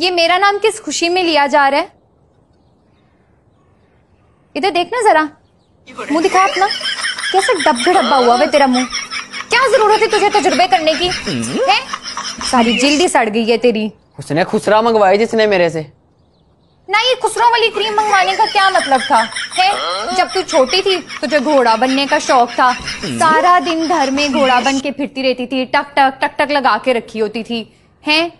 ये मेरा नाम किस खुशी में लिया जा रहा है इधर देखना जरा मुंह दिखा अपना कैसे डब्बे डब्बा हुआ है तेरा मुंह क्या जरूरत है तुझे तजुर्बे करने की हम्म। है? सारी जल्दी सड़ गई है तेरी उसने खुसरा मंगवाई जिसने मेरे से ना ये खुसरों वाली क्रीम मंगवाने का क्या मतलब था है जब तू छोटी थी तुझे घोड़ा बनने का शौक था हम्म। सारा दिन घर में घोड़ा बन के फिरती रहती थी टक टक टक टक लगा के रखी होती थी हैं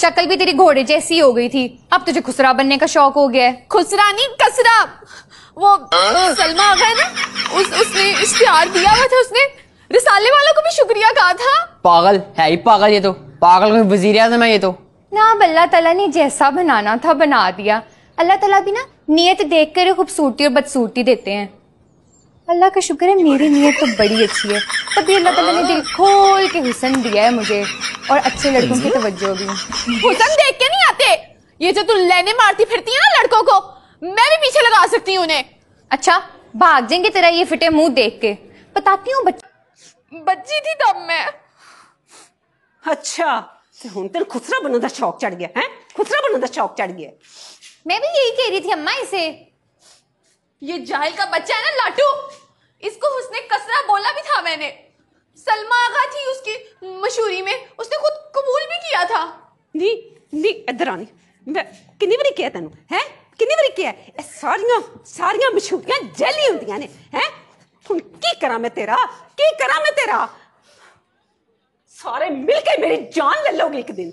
शक्ल भी तेरी घोड़े जैसी हो गई थी अब तुझे खुसरा बनने का शौक हो गया है खुसरा नहीं कसरा वो सलमा आ है ना उस उसने इश्तिहार दिया हुआ था उसने रिसाले वालों को भी शुक्रिया कहा था पागल है ही पागल ये तो पागल कोई वजीर आजम है ये तो ना अल्लाह तला ने जैसा बनाना था बना दिया अल्लाह तला भी ना नियत देख कर खूबसूरती और बदसूरती देते हैं अल्लाह का शुक्र है मेरी नीयत तो बड़ी अच्छी है तभी अल्लाह तला ने दिल खोल के हुसन दिया है मुझे और अच्छे लड़कों की तवज्जो भी हुसन देख के नहीं आते ये जो तू लेने मारती फिरती है ना लड़कों को मैं भी पीछे लगा सकती हूँ उन्हें अच्छा भाग जाएंगे तेरा ये फिटे मुंह देख के बताती हूँ बच्ची थी तब मैं अच्छा तो हूं तेरे खुसरा बनने का शौक चढ़ गया है खुसरा बनने का शौक चढ़ गया मैं भी यही कह रही थी अम्मा इसे ये जाहिल का बच्चा है ना लाटू इसको उसने कसरा बोला भी था मैंने सलमा आगा थी उसकी मशहूरी में उसने खुद कबूल भी किया था नी नी इधर आनी किन्नी बारी किया तेन है किन्नी बारी किया ए सारिया सारियां मशहूरियां जैली होंदियां ने है हुन की करा मैं तेरा की करा मैं तेरा सारे मिलके मेरी जान ले लोगे एक दिन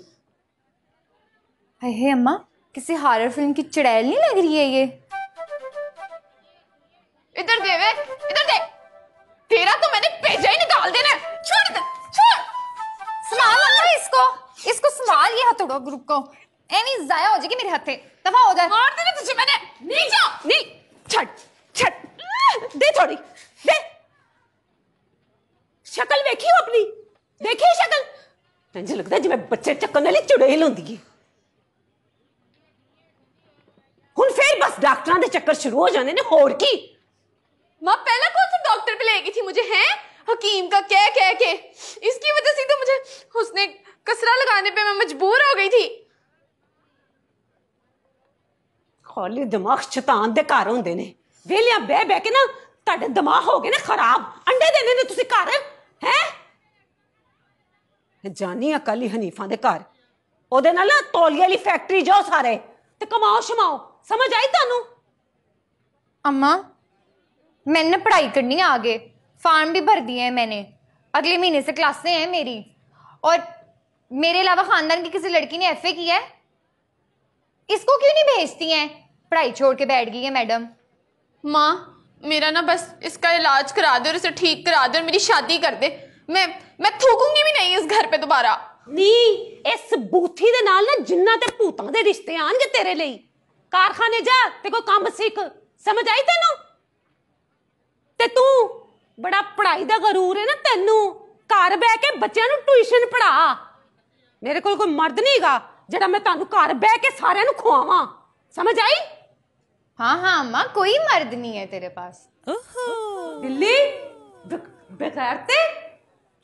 हे अम्मा किसी हॉरर फिल्म की चड़ैल नहीं लग रही है ये इधर दे वे इधर दे तेरा तो मैंने भेजा ही निकाल देना छोड़ दे छोड़ संभाल अम्मा इसको इसको संभाल ये हथौड़ा ग्रुप को एनी जाया हो जाएगी मेरे हाथे दफा हो जाए मार देना तुझे मैंने नीचे जा नहीं छट छट दे थोड़ी दे शक्ल देखी हो अपनी देखी शक्ल मुझे लगता है जिवें बच्चे चक्कन वाली चुड़ैल होंदी है ਹੁਣ ਫੇਰ ਬਸ ਡਾਕਟਰਾਂ ਦੇ ਚੱਕਰ ਸ਼ੁਰੂ ਹੋ ਜਾਂਦੇ ਨੇ ਹੋਰ ਕੀ माँ पहला कौन सा डॉक्टर पे लेगी थी मुझे हैं हकीम का कह कह के इसकी वजह से तो मुझे उसने कसरा लगाने पे मैं मजबूर हो गई थी खाली दिमाग शैतान दे घर होंगे ने वेलिया बह बह के ना ਤੁਹਾਡੇ दिमाग हो गए ना खराब अंडे देने ने तुसी ਘਰ ਹੈ जानी ਅਕਾਲੀ हनीफा दे ਘਰ ओदे नाल ना ਤੌਲੀਏ वाली फैक्ट्री जाओ सारे ते कमाओ शमाओ समझ आई तानू अम्मा मैंने ना पढ़ाई करनी है आगे फार्म भी भर दिए हैं मैंने अगले महीने से क्लासें हैं मेरी और मेरे अलावा खानदान की किसी लड़की ने एफ किया है इसको क्यों नहीं भेजती हैं पढ़ाई छोड़ के बैठ गई है मैडम माँ मेरा ना बस इसका इलाज करा दे और इसे ठीक करा दे और मेरी शादी कर दे मैं मैं थूकूंगी भी नहीं इस घर पे दोबारा नहीं इस बूथी ਦੇ ਨਾਲ ਨਾ ਜਿੰਨਾ ਤੇ ਭੂਤਾਂ ਦੇ ਰਿਸ਼ਤੇ ਆਣਗੇ तेरे लिए कारखाने जा ते कोई काम सीख समझ आई तेनों ਤੇ ਤੂੰ ਬੜਾ ਪੜਾਈ ਦਾ ਗਰੂਰ ਹੈ ਨਾ ਤੈਨੂੰ ਘਰ ਬਹਿ ਕੇ ਬੱਚਿਆਂ ਨੂੰ ਟਿਊਸ਼ਨ ਪੜਾ ਮੇਰੇ ਕੋਲ ਕੋਈ ਮਰਦ ਨਹੀਂਗਾ ਜਿਹੜਾ ਮੈਂ ਤੁਹਾਨੂੰ ਘਰ ਬਹਿ ਕੇ ਸਾਰਿਆਂ ਨੂੰ ਖਵਾਵਾਂ ਸਮਝ ਆਈ ਹਾਂ ਹਾਂ ਮਾਂ ਕੋਈ ਮਰਦ ਨਹੀਂ ਹੈ ਤੇਰੇ ਪਾਸ ਓਹੋ ਦਿੱਲੀ ਬਗੈਰ ਤੇ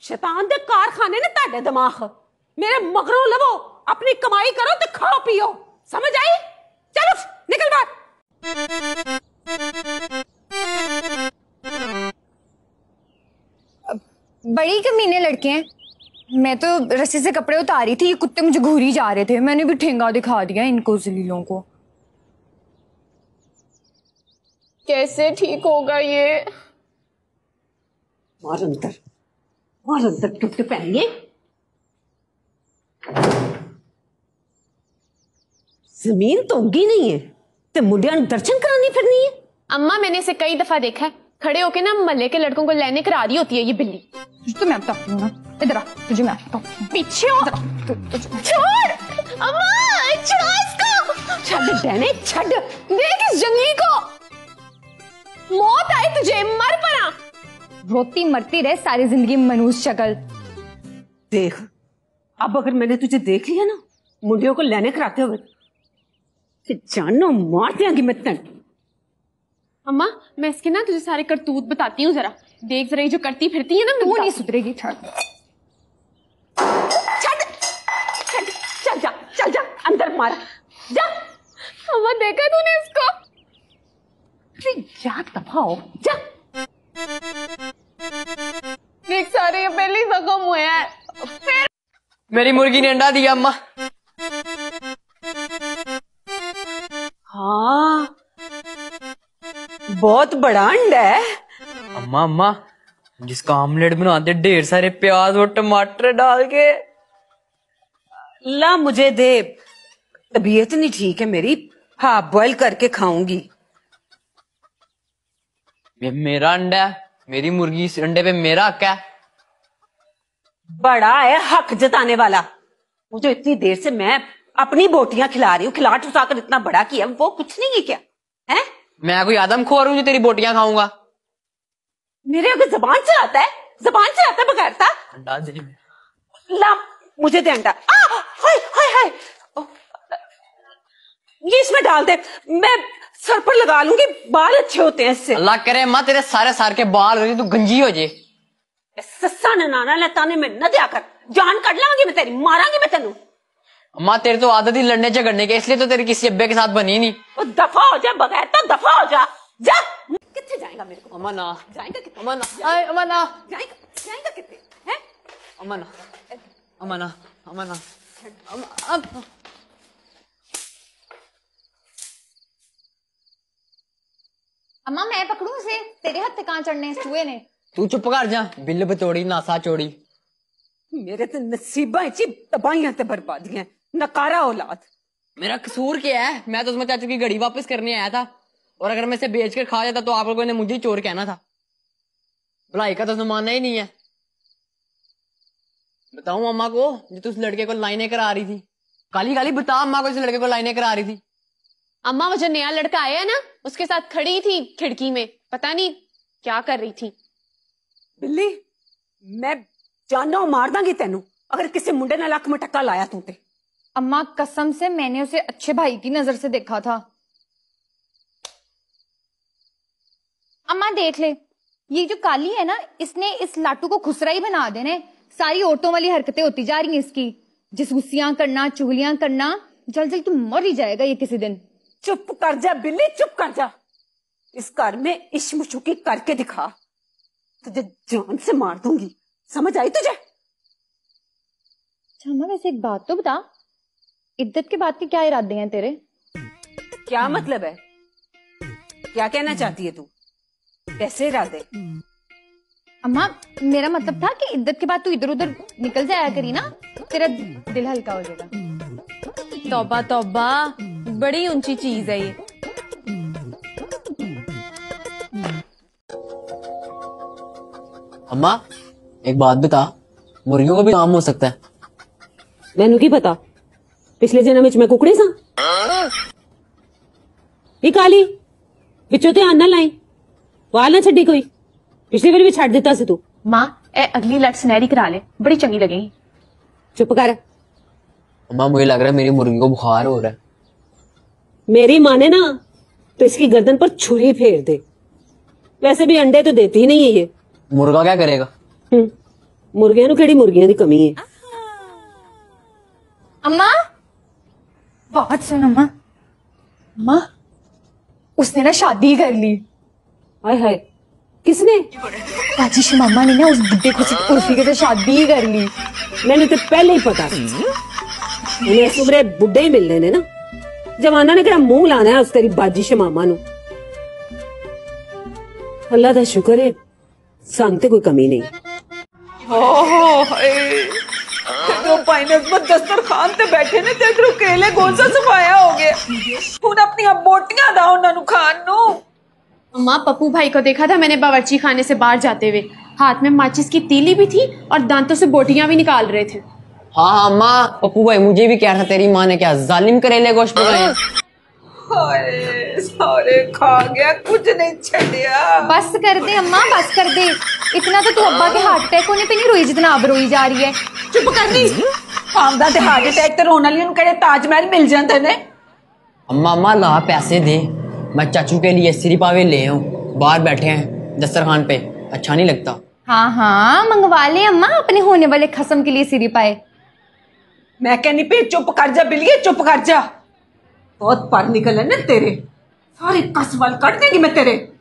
ਸ਼ੈਤਾਨ ਦੇ ਕਾਰਖਾਨੇ ਨੇ ਤੁਹਾਡੇ ਦਿਮਾਗ ਮੇਰੇ ਮਗਰੋਂ ਲਵੋ ਆਪਣੀ ਕਮਾਈ ਕਰੋ ਤੇ ਖਾਓ ਪੀਓ ਸਮਝ ਆਈ बड़ी कमीने लड़के हैं मैं तो रस्सी से कपड़े उतारी थी ये कुत्ते मुझे घूरी जा रहे थे मैंने भी ठेंगा दिखा दिया इनको जलीलों को कैसे ठीक होगा ये मार अंतर मार अंतर टुकटे पहनिए जमीन तो उगी नहीं है तो मुंडिया दर्शन करानी फिरनी है अम्मा मैंने इसे कई दफा देखा है खड़े होके ना मल्ले के लड़कों को लेने करा रही होती है ये बिल्ली तो मैं बताती हूँ ना इधर आ तुझे मैं आता पीछे हो छोड़ अम्मा छोड़ इसको छड़ डैने छड़ देख इस जंगली को मौत आई तुझे मर पड़ा रोती मरती रहे सारी जिंदगी मनुष्य शकल देख अब अगर मैंने तुझे देख लिया ना मुंडियों को लेने कराते हुए जानो मार देंगी मैं तन अम्मा मैं इसके ना तुझे सारे करतूत बताती हूँ जरा देख जरा ये जो करती फिरती है ना वो नहीं सुधरेगी छड़ चल जा चल जा अंदर मार जा अम्मा देखा तूने इसको जा दबाओ जा देख सारे ये पहले जख्म हुए हैं फिर मेरी मुर्गी ने अंडा दिया अम्मा बहुत बड़ा अंडा है अम्मा अम्मा जिसका ऑमलेट बनाते ढेर सारे प्याज और टमाटर डाल के ला मुझे दे तबीयत नहीं ठीक है मेरी हाँ बॉयल करके खाऊंगी ये मेरा अंडा है मेरी मुर्गी इस अंडे पे मेरा हक है बड़ा है हक जताने वाला मुझे इतनी देर से मैं अपनी बोटियां खिला रही हूँ खिलाट उठाकर कर इतना बड़ा किया वो कुछ नहीं है क्या है मैं कोई आदम खोर हूं जो तेरी बोटियां खाऊंगा मेरे अगर जबान चलाता है जबान चलाता है बगैरता अंडा दे ला मुझे दे अंडा हाय हाय हाय ये इसमें डाल दे मैं सर पर लगा लूंगी बाल अच्छे होते हैं इससे अल्लाह करे माँ तेरे सारे सार के बाल होते तू गंजी हो जाए सस्ता ने नाना ने मैं न दिया कर जान कट लाऊंगी मैं तेरी मारांगी मैं तेनू माँ तेरे तो आदत ही लड़ने झगड़ने के इसलिए तो तेरे किसी अब्बे के साथ बनी नहीं वो दफा हो जा बगैर तो दफा हो जा जा कितने जाएगा मेरे को अमन ना जाएगा कितने ना आए अमन ना जाएगा जाएगा कितने हैं अमन अमन अमन अमन अम्मा मैं पकड़ू उसे तेरे हाथ कहाँ चढ़ने चूहे ने तू चुप कर जा बिल बतोड़ी नासा चोड़ी मेरे तो नसीबा ची तबाहियां ते बर्बादियां नकारा औलाद मेरा कसूर क्या है मैं तो उसमें चाचू की घड़ी वापस करने आया था और अगर मैं इसे बेच कर खा जाता तो आप लोगों ने मुझे चोर कहना था भलाई का तो मानना ही नहीं है बताऊ अम्मा को जो तो उस लड़के को लाइने करा रही थी काली काली बता अम्मा को इस लड़के को लाइने करा रही थी अम्मा वो जो नया लड़का आया ना उसके साथ खड़ी थी खिड़की में पता नहीं क्या कर रही थी बिल्ली मैं जानो मार दांगी तेनू अगर किसी मुंडे ने लक में टक्का लाया तू तो अम्मा कसम से मैंने उसे अच्छे भाई की नजर से देखा था अम्मा देख ले ये जो काली है ना इसने इस लाटू को खुसरा ही बना देने सारी औरतों वाली हरकतें होती जा रही हैं इसकी जिसगुसियां करना चुगलियां करना जल्द जल्द तुम मर ही जाएगा ये किसी दिन चुप कर जा बिल्ली चुप कर जा इस घर में इश्म चुकी करके दिखा तुझे जान से मार दूंगी समझ आई तुझे अच्छा वैसे एक बात तो बता इद्दत के बाद के क्या इरादे हैं तेरे क्या मतलब है क्या कहना चाहती है तू कैसे इरादे अम्मा मेरा मतलब था कि इद्दत के बाद तू इधर उधर निकल जाया करी ना तेरा दिल हल्का हो जाएगा तोबा तोबा बड़ी ऊंची चीज है ये अम्मा एक बात बता मुर्गियों का भी काम हो सकता है मैनू की पता पिछले जन्म च मैं कुकड़े ਸਾਂ काली पिछो ਵਿੱਚੋਂ आना लाई वाल ना छी कोई ਕੋਈ बार भी ਵੀ दिता से तू मां अगली लट सुनहरी करा ले बड़ी चंगी लगे चुप कर मां मुझे लग रहा है मेरी मुर्गी को बुखार हो रहा है मेरी मां ने ना तो इसकी गर्दन पर छुरी फेर दे वैसे भी अंडे तो देती ही नहीं है ये मुर्गा क्या करेगा हम्म। मुर्गियां नु केड़ी मुर्गियां दी कमी है अम्मा बात सुन अम्मा माँ उसने ना शादी कर ली हाय हाय किसने राजेश मामा ने ना उस बुड्ढे को कुर्सी के साथ शादी कर ली मैंने तो पहले ही पता उन्हें सुबह बुड्ढे ही मिलने ने ना जमाना ने कहा मुंह लाना है उस तेरी बाजी से मामा नु अल्लाह का शुक्र है सांग ते कोई कमी नहीं ओह ਤੇ माँ पप्पू भाई को देखा था मैंने बावर्ची खाने से बाहर जाते हुए हाथ में माचिस की तीली भी थी और दांतों से बोटियां भी निकाल रहे थे हाँ हाँ माँ पप्पू भाई मुझे भी कह रहा था तेरी माँ ने क्या जालिम करेले गोश्त बनाए तो चाचू के लिए सिरी पावे ले बाहर बैठे हैं खान पे अच्छा नहीं लगता हाँ हाँ मंगवा ले अम्मा अपने होने वाले खसम के लिए सिरी पाए मैं कहनी पे चुप कर जा बिलिए चुप कर जा बहुत पार निकल है ना तेरे सारे वाल कट देंगी मैं तेरे